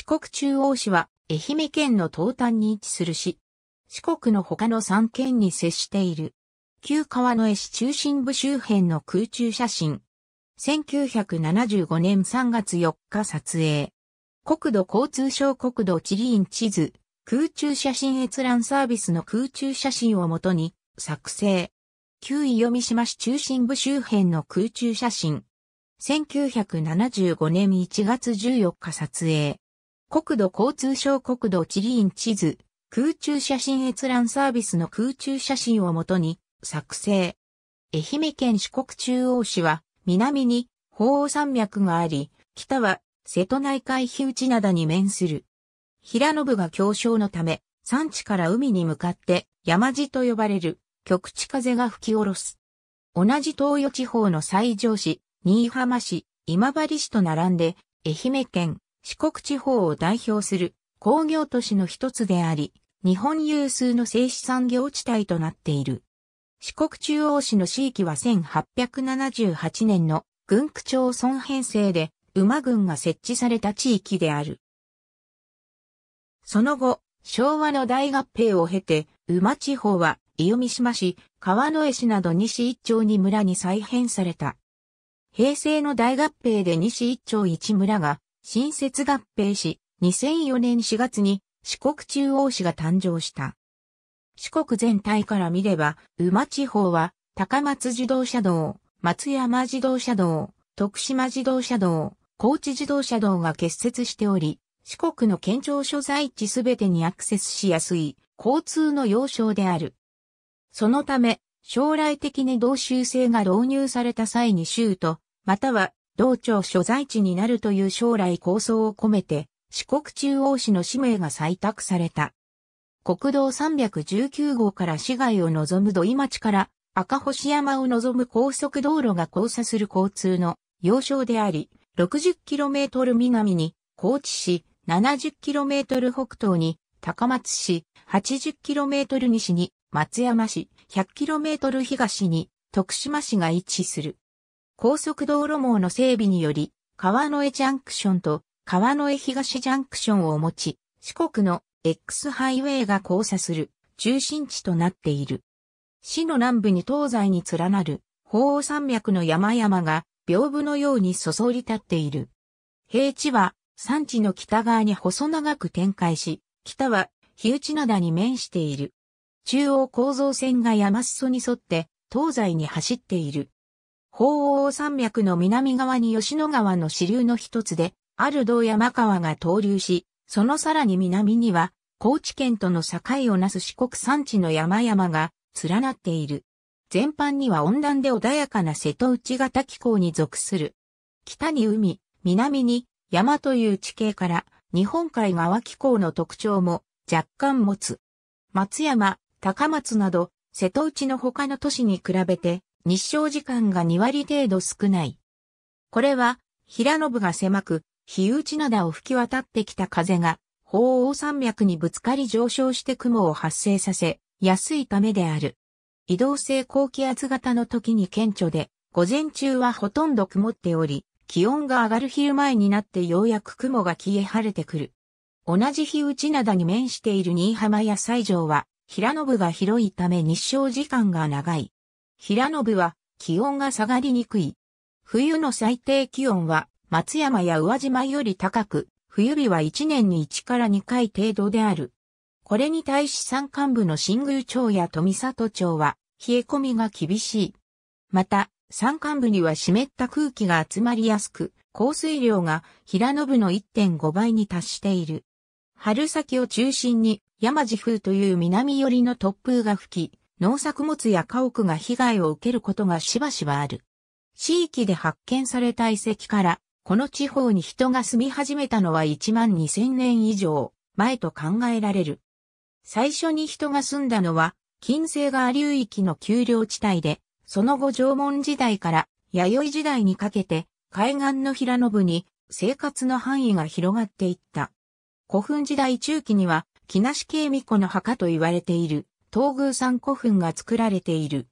四国中央市は愛媛県の東端に位置する市。四国の他の三県に接している。旧川の江市中心部周辺の空中写真。1975年3月4日撮影。国土交通省国土地理院地図、空中写真閲覧サービスの空中写真をもとに作成。旧伊予三島市中心部周辺の空中写真。1975年1月14日撮影。国土交通省国土地理院地図、空中写真閲覧サービスの空中写真をもとに作成。愛媛県四国中央市は南に鳳凰山脈があり、北は瀬戸内海日内灘に面する。平信が強小のため、山地から海に向かって山地と呼ばれる局地風が吹き下ろす。同じ東予地方の西条市、新居浜市、今治市と並んで、愛媛県、四国地方を代表する工業都市の一つであり、日本有数の製紙産業地帯となっている。四国中央市の市域は1878年の軍区町村編成で馬軍が設置された地域である。その後、昭和の大合併を経て、馬地方は、伊予三島市、川之江市など西一町に村に再編された。平成の大合併で西一町一村が新設合併し、2004年4月に四国中央市が誕生した。四国全体から見れば、馬地方は高松自動車道、松山自動車道、徳島自動車道、高知自動車道が結節しており、四国の県庁所在地すべてにアクセスしやすい交通の要衝である。そのため、将来的に同州制が導入された際に州都、または道庁所在地になるという将来構想を込めて、四国中央市の氏名が採択された。国道319号から市街を望む土井町から赤星山を望む高速道路が交差する交通の要衝であり、60km 南に高知市、70km 北東に高松市、80km 西に松山市、100km 東に徳島市が位置する。高速道路網の整備により、川の江ジャンクションと川の江東ジャンクションを持ち、四国の X ハイウェイが交差する中心地となっている。市の南部に東西に連なる鳳凰山脈の山々が屏風のようにそそり立っている。平地は山地の北側に細長く展開し、北は日内灘に面している。中央構造線が山裾に沿って東西に走っている。鳳凰山脈の南側に吉野川の支流の一つで、ある道山川が投流し、そのさらに南には、高知県との境をなす四国山地の山々が連なっている。全般には温暖で穏やかな瀬戸内型気候に属する。北に海、南に山という地形から日本海側気候の特徴も若干持つ。松山、高松など瀬戸内の他の都市に比べて日照時間が2割程度少ない。これは、平信が狭く、日内灘を吹き渡ってきた風が、鳳凰山脈にぶつかり上昇して雲を発生させ、安いためである。移動性高気圧型の時に顕著で、午前中はほとんど曇っており、気温が上がる昼前になってようやく雲が消え晴れてくる。同じ日内灘に面している新居浜や西条は、平信が広いため日照時間が長い。平信は気温が下がりにくい。冬の最低気温は松山や宇和島より高く、冬日は1年に1から2回程度である。これに対し山間部の新宮町や富里町は冷え込みが厳しい。また、山間部には湿った空気が集まりやすく、降水量が平野部の1.5倍に達している。春先を中心に山地風という南寄りの突風が吹き、農作物や家屋が被害を受けることがしばしばある。地域で発見された遺跡から、この地方に人が住み始めたのは1万2000年以上前と考えられる。最初に人が住んだのは、金星川流域の丘陵地帯で、その後縄文時代から弥生時代にかけて、海岸の平野部に生活の範囲が広がっていった。古墳時代中期には、木梨恵美子の墓と言われている東宮山古墳が作られている。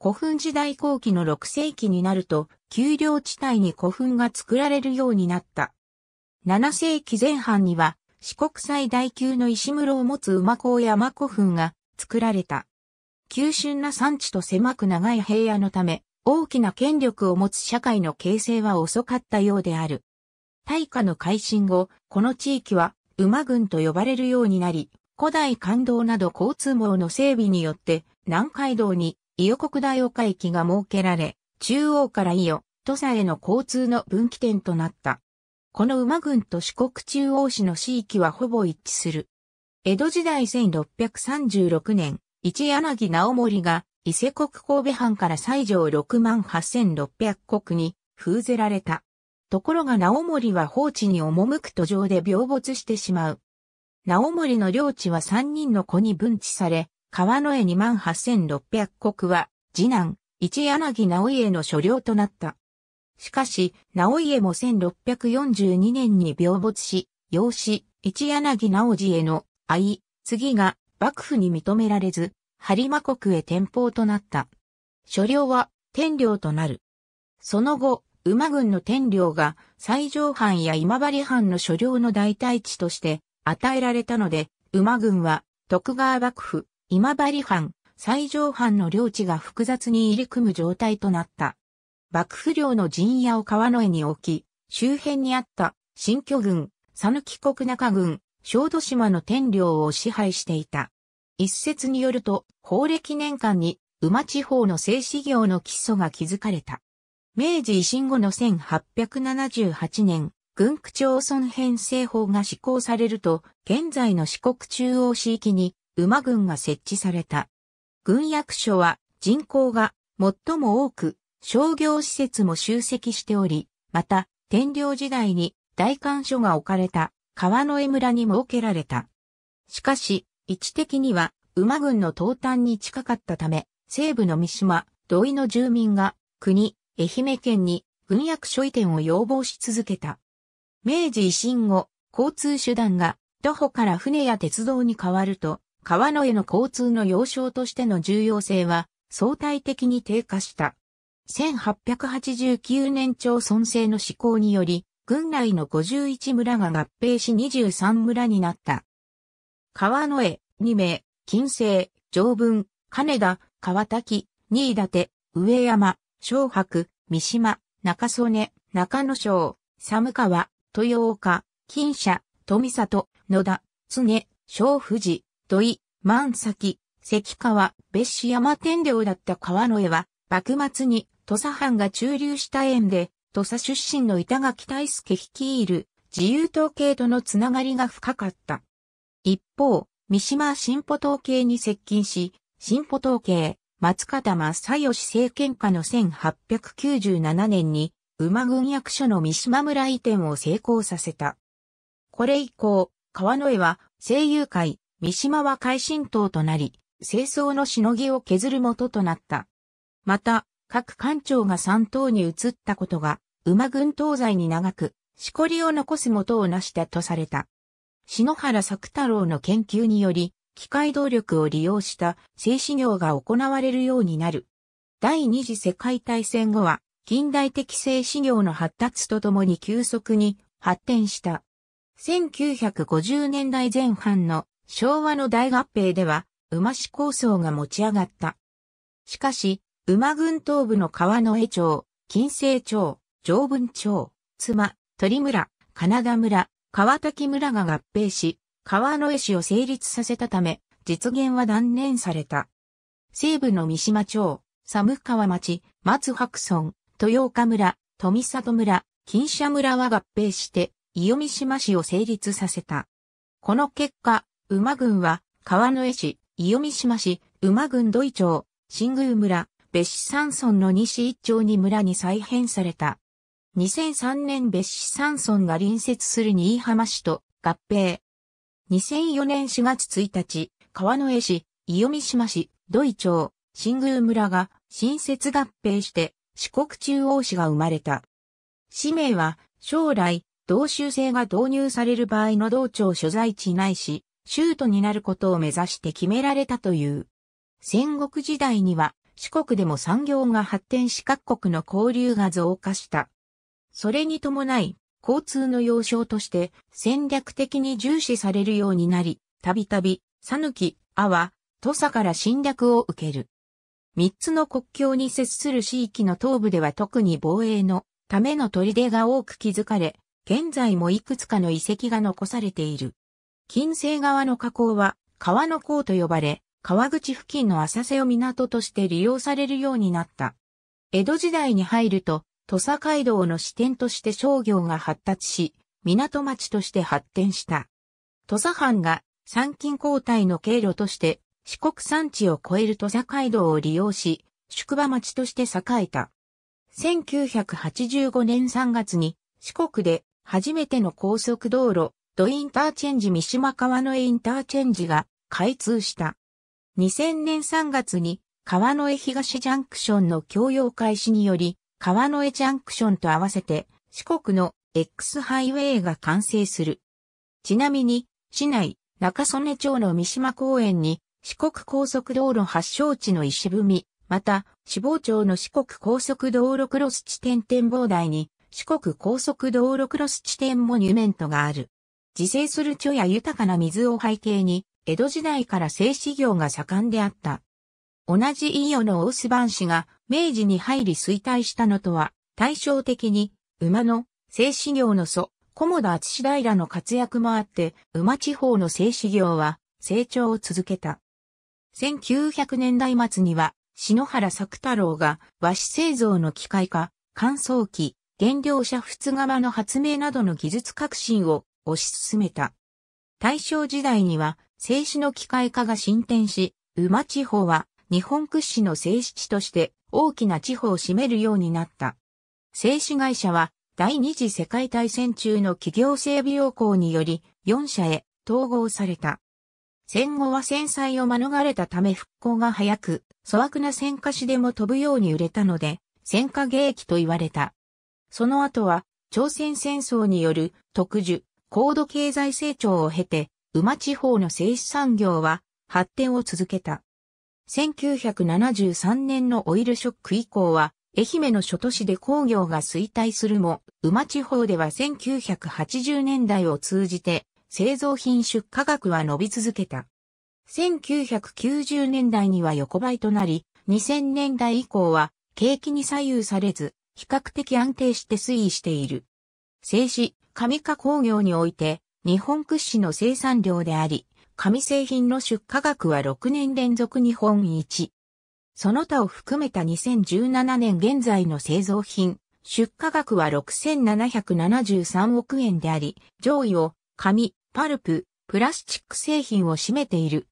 古墳時代後期の6世紀になると、丘陵地帯に古墳が作られるようになった。7世紀前半には、四国最大級の石室を持つ馬港山古墳が作られた。急峻な山地と狭く長い平野のため、大きな権力を持つ社会の形成は遅かったようである。大化の改新後、この地域は馬群と呼ばれるようになり、古代関道など交通網の整備によって、南海道に伊予国大岡駅が設けられ、中央から伊予、土佐への交通の分岐点となった。この馬群と四国中央市の市域はほぼ一致する。江戸時代1636年、一柳直盛が伊勢国神戸藩から西条6万8600国に封ぜられた。ところが直盛は放置に赴く途上で病没してしまう。直盛の領地は三人の子に分地され、川江二万八千六百国は、次男、一柳直家の所領となった。しかし、直家も1642年に病没し、養子、一柳直次への愛、次が幕府に認められず、張馬国へ転封となった。所領は天領となる。その後、馬軍の天領が最上藩や今治藩の所領の代替地として与えられたので、馬軍は徳川幕府、今治藩、西条藩の領地が複雑に入り組む状態となった。幕府領の陣屋を川の江に置き、周辺にあった新居軍、佐抜国中軍、小豆島の天領を支配していた。一説によると、法暦年間に馬地方の製紙業の基礎が築かれた。明治維新後の1878年、軍区町村編成法が施行されると、現在の四国中央市域に馬郡が設置された。軍役所は人口が最も多く、商業施設も集積しており、また、天領時代に大官所が置かれた川の江村に設けられた。しかし、位置的には馬郡の東端に近かったため、西部の三島、土井の住民が国、愛媛県に軍役所移転を要望し続けた。明治維新後、交通手段が徒歩から船や鉄道に変わると、川野への交通の要衝としての重要性は相対的に低下した。1889年町村制の施行により、郡内の51村が合併し23村になった。川野江、二名、金星、上文、金田、川滝、新立、上山、小白、三島、中曽根、中野省、寒川、豊岡、金社、富里、野田、常、小富士、土井、万崎、関川、別紙山天領だった川野江は、幕末に土佐藩が駐留した縁で、土佐出身の板垣大輔率いる自由統計とのつながりが深かった。一方、三島新歩統計に接近し、新歩統計、松方正義政権下の1897年に馬軍役所の三島村移転を成功させた。これ以降、川之江は声優会、三島は海進党となり、清掃のしのぎを削る元となった。また、各官庁が三党に移ったことが、馬軍東西に長く、しこりを残す元を成したとされた。篠原作太郎の研究により、機械動力を利用した製紙業が行われるようになる。第二次世界大戦後は、近代的製紙業の発達とともに急速に発展した。1950年代前半の昭和の大合併では、馬市構想が持ち上がった。しかし、馬群東部の川の江町、金星町、常文町、妻、鳥村、金田村、川滝村が合併し、川の江市を成立させたため、実現は断念された。西部の三島町、寒川町、松白村、豊岡村、富里村、金社村は合併して、伊予三島市を成立させた。この結果、馬群は、川之江市、伊予三島市、馬群土井町、新宮村、別子山村の西一町に村に再編された。2003年別子山村が隣接する新居浜市と合併。2004年4月1日、川之江市、伊予三島市、土井町、新宮村が新設合併して四国中央市が生まれた。氏名は、将来、同州制が導入される場合の道庁所在地ないし、州都になることを目指して決められたという。戦国時代には、四国でも産業が発展し各国の交流が増加した。それに伴い、交通の要衝として戦略的に重視されるようになり、たびたび、さぬき、阿波、土佐から侵略を受ける。三つの国境に接する地域の東部では特に防衛のための砦が多く築かれ、現在もいくつかの遺跡が残されている。近星側の河口は川の港と呼ばれ、川口付近の浅瀬を港として利用されるようになった。江戸時代に入ると、土佐街道の支点として商業が発達し、港町として発展した。土佐藩が参勤交代の経路として四国山地を越える土佐街道を利用し、宿場町として栄えた。1985年3月に四国で初めての高速道路、土インターチェンジ三島川のインターチェンジが開通した。2000年3月に川の江東ジャンクションの供用開始により、川の江ジャンクションと合わせて四国の X ハイウェイが完成する。ちなみに、市内中曽根町の三島公園に四国高速道路発祥地の石踏み、また、志望町の四国高速道路クロス地点展望台に、四国高速道路クロス地点モニュメントがある。自生する蝶や豊かな水を背景に、江戸時代から製紙業が盛んであった。同じ伊予の大須番市が明治に入り衰退したのとは、対照的に、馬の製紙業の祖、菰田厚平の活躍もあって、馬地方の製紙業は成長を続けた。1900年代末には、篠原作太郎が和紙製造の機械化、乾燥機、原料煮沸釜の発明などの技術革新を推し進めた。大正時代には、製紙の機械化が進展し、馬地方は日本屈指の製紙地として大きな地方を占めるようになった。製紙会社は第二次世界大戦中の企業整備要項により4社へ統合された。戦後は戦災を免れたため復興が早く、粗悪な戦火死でも飛ぶように売れたので、戦火芸機と言われた。その後は、朝鮮戦争による特殊、高度経済成長を経て、馬地方の製紙産業は発展を続けた。1973年のオイルショック以降は、愛媛の諸都市で工業が衰退するも、馬地方では1980年代を通じて製造品出荷額は伸び続けた。1990年代には横ばいとなり、2000年代以降は景気に左右されず、比較的安定して推移している。製紙、紙加工業において、日本屈指の生産量であり、紙製品の出荷額は6年連続日本一。その他を含めた2017年現在の製造品、出荷額は6773億円であり、上位を紙、パルプ、プラスチック製品を占めている。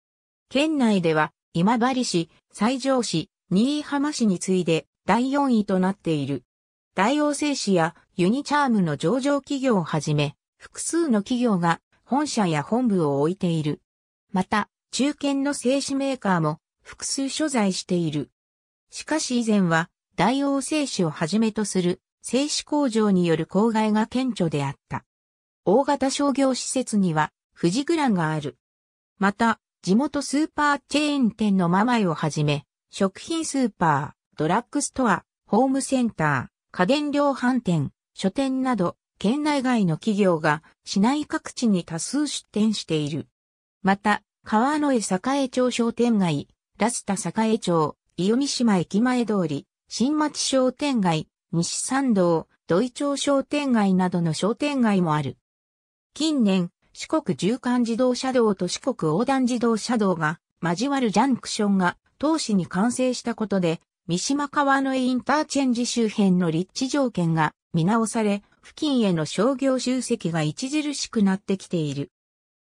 県内では、今治市、西条市、新居浜市に次いで第4位となっている。大王製紙やユニチャームの上場企業をはじめ、複数の企業が本社や本部を置いている。また、中堅の製紙メーカーも複数所在している。しかし以前は、大王製紙をはじめとする製紙工場による公害が顕著であった。大型商業施設には富士グランがある。また、地元スーパーチェーン店のママイをはじめ、食品スーパー、ドラッグストア、ホームセンター、家電量販店、書店など、県内外の企業が市内各地に多数出店している。また、川野江栄町商店街、ラスタ栄町、伊予三島駅前通り、新町商店街、西参道、土井町商店街などの商店街もある。近年、四国縦貫自動車道と四国横断自動車道が交わるジャンクションが当市に完成したことで、三島川のインターチェンジ周辺の立地条件が見直され、付近への商業集積が著しくなってきている。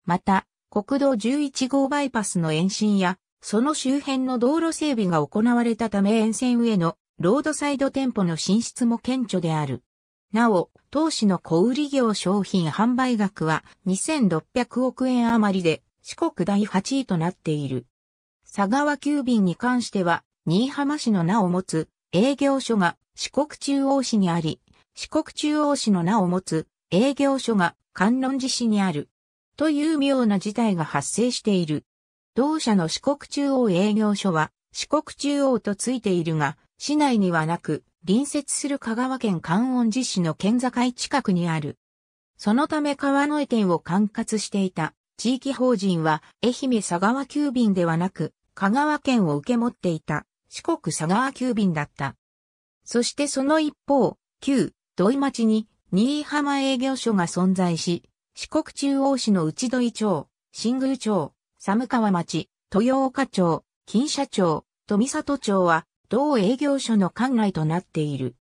また、国道11号バイパスの延伸や、その周辺の道路整備が行われたため沿線上のロードサイド店舗の進出も顕著である。なお、当時の小売業商品販売額は2600億円余りで四国第8位となっている。佐川急便に関しては、新居浜市の名を持つ営業所が四国中央市にあり、四国中央市の名を持つ営業所が観音寺市にある。という妙な事態が発生している。同社の四国中央営業所は四国中央とついているが、市内にはなく、隣接する香川県観音寺市の県境近くにある。そのため川野江店を管轄していた地域法人は愛媛佐川急便ではなく香川県を受け持っていた四国佐川急便だった。そしてその一方、旧土井町に新居浜営業所が存在し、四国中央市の内土井町、新宮町、寒川町、豊岡町、金社町、富里町は同営業所の管内となっている。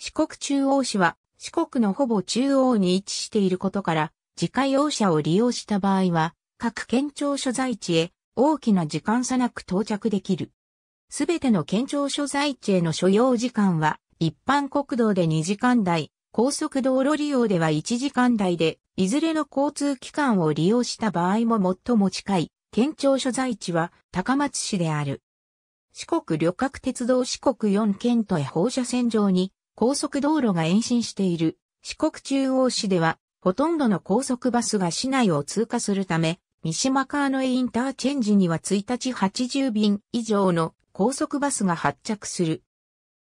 四国中央市は四国のほぼ中央に位置していることから、自家用車を利用した場合は、各県庁所在地へ大きな時間差なく到着できる。すべての県庁所在地への所要時間は、一般国道で2時間台、高速道路利用では1時間台で、いずれの交通機関を利用した場合も最も近い、県庁所在地は高松市である。四国旅客鉄道四国4県都へ放射線上に高速道路が延伸している四国中央市ではほとんどの高速バスが市内を通過するため三島川のインターチェンジには1日80便以上の高速バスが発着する。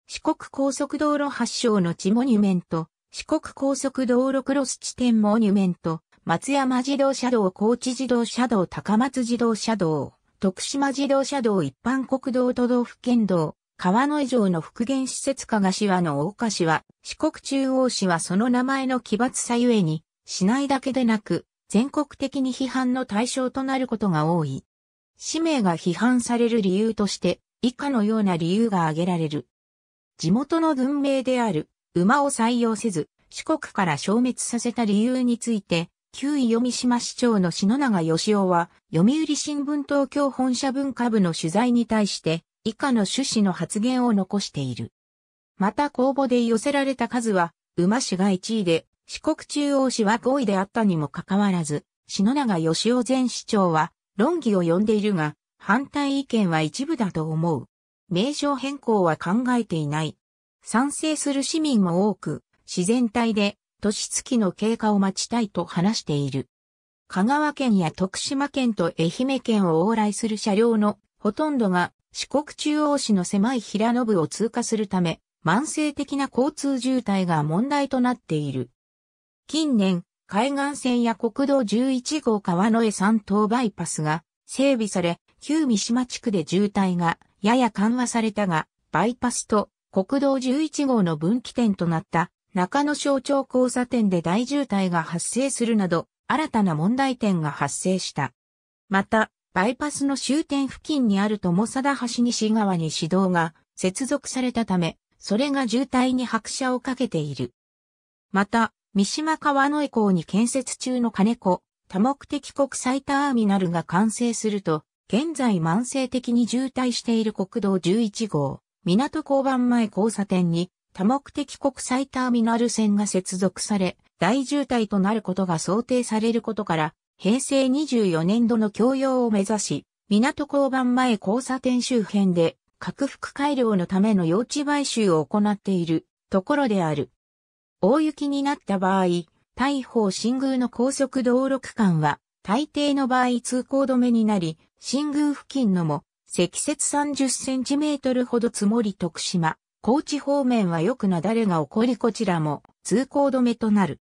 四国高速道路発祥の地モニュメント、四国高速道路クロス地点モニュメント、松山自動車道高知自動車道高松自動車道。徳島自動車道一般国道都道府県道、川野井城の復元施設加賀市はの大岡市は、四国中央市はその名前の奇抜さゆえに、市内だけでなく、全国的に批判の対象となることが多い。氏名が批判される理由として、以下のような理由が挙げられる。地元の軍名である、馬を採用せず、四国から消滅させた理由について、旧読島市長の篠永義雄は、読売新聞東京本社文化部の取材に対して、以下の趣旨の発言を残している。また公募で寄せられた数は、馬市が1位で、四国中央市は5位であったにもかかわらず、篠永義雄前市長は、論議を呼んでいるが、反対意見は一部だと思う。名称変更は考えていない。賛成する市民も多く、自然体で年月の経過を待ちたいと話している。香川県や徳島県と愛媛県を往来する車両のほとんどが四国中央市の狭い平野部を通過するため、慢性的な交通渋滞が問題となっている。近年、海岸線や国道11号川の江山東バイパスが整備され、旧三島地区で渋滞がやや緩和されたが、バイパスと国道11号の分岐点となった中野省庁交差点で大渋滞が発生するなど、新たな問題点が発生した。また、バイパスの終点付近にある友貞橋西側に市道が接続されたため、それが渋滞に拍車をかけている。また、三島川野江港に建設中の金子、多目的国際ターミナルが完成すると、現在慢性的に渋滞している国道11号、港交番前交差点に多目的国際ターミナル線が接続され、大渋滞となることが想定されることから、平成24年度の供用を目指し、港交番前交差点周辺で、拡幅改良のための用地買収を行っているところである。大雪になった場合、大砲新宮の高速道路区間は、大抵の場合通行止めになり、新宮付近のも、積雪30センチメートルほど積もり徳島、高知方面はよくだれが起こりこちらも通行止めとなる。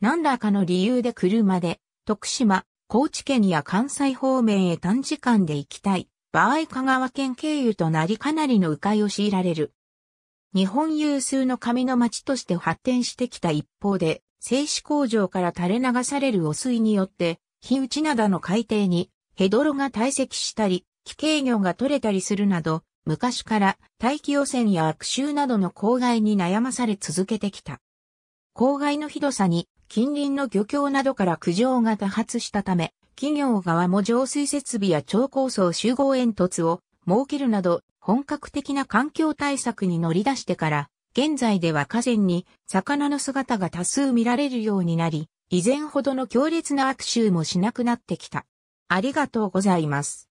何らかの理由で車で、徳島、高知県や関西方面へ短時間で行きたい。場合香川県経由となりかなりの迂回を強いられる。日本有数の紙の町として発展してきた一方で、製紙工場から垂れ流される汚水によって、火打ち灘の海底にヘドロが堆積したり、奇形魚が取れたりするなど、昔から大気汚染や悪臭などの公害に悩まされ続けてきた。公害のひどさに近隣の漁協などから苦情が多発したため、企業側も浄水設備や超高層集合煙突を設けるなど本格的な環境対策に乗り出してから、現在では河川に魚の姿が多数見られるようになり、以前ほどの強烈な悪臭もしなくなってきた。ありがとうございます。